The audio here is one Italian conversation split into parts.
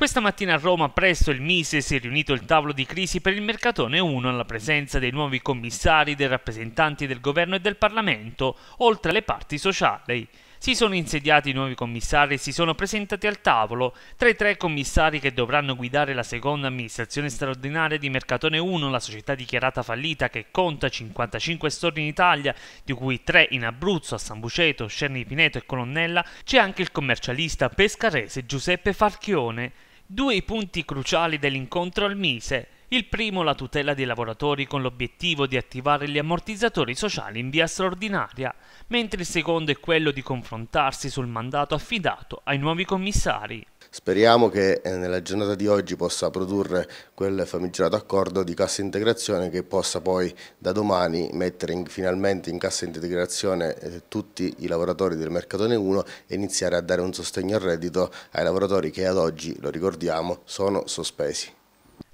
Questa mattina a Roma presso il Mise si è riunito il tavolo di crisi per il Mercatone 1 alla presenza dei nuovi commissari, dei rappresentanti del governo e del Parlamento, oltre alle parti sociali. Si sono insediati i nuovi commissari e si sono presentati al tavolo tra i tre commissari che dovranno guidare la seconda amministrazione straordinaria di Mercatone 1, la società dichiarata fallita che conta 55 store in Italia, di cui 3 in Abruzzo, a San Buceto, Scerni Pineto e Colonnella, c'è anche il commercialista pescarese Giuseppe Farchione. Due i punti cruciali dell'incontro al Mise. Il primo la tutela dei lavoratori con l'obiettivo di attivare gli ammortizzatori sociali in via straordinaria, mentre il secondo è quello di confrontarsi sul mandato affidato ai nuovi commissari. Speriamo che eh, nella giornata di oggi possa produrre quel famigerato accordo di cassa integrazione che possa poi da domani mettere in, finalmente in cassa integrazione eh, tutti i lavoratori del Mercatone 1 e iniziare a dare un sostegno al reddito ai lavoratori che ad oggi, lo ricordiamo, sono sospesi.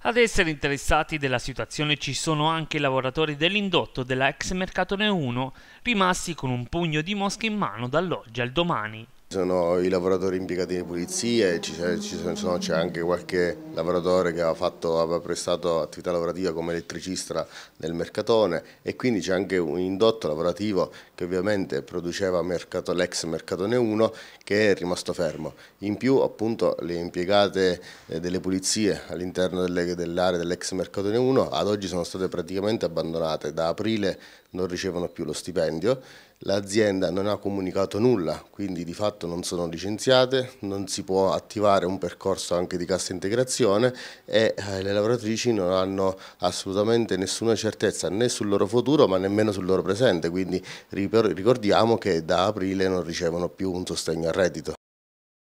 Ad essere interessati della situazione ci sono anche i lavoratori dell'indotto della ex Mercatone 1, rimasti con un pugno di mosche in mano dall'oggi al domani sono i lavoratori impiegati in pulizia e c'è anche qualche lavoratore che aveva, fatto, aveva, prestato attività lavorativa come elettricista nel mercatone e quindi c'è anche un indotto lavorativo che ovviamente produceva mercato, l'ex mercatone 1 che è rimasto fermo. In più appunto le impiegate eh, delle pulizie all'interno dell'area dell'ex mercatone 1 ad oggi sono state praticamente abbandonate, da aprile non ricevono più lo stipendio l'azienda non ha comunicato nulla, quindi di fatto non sono licenziate, non si può attivare un percorso anche di cassa integrazione e eh, le lavoratrici non hanno assolutamente nessuna certezza né sul loro futuro ma nemmeno sul loro presente, quindi ricordiamo che da aprile non ricevono più un sostegno al reddito.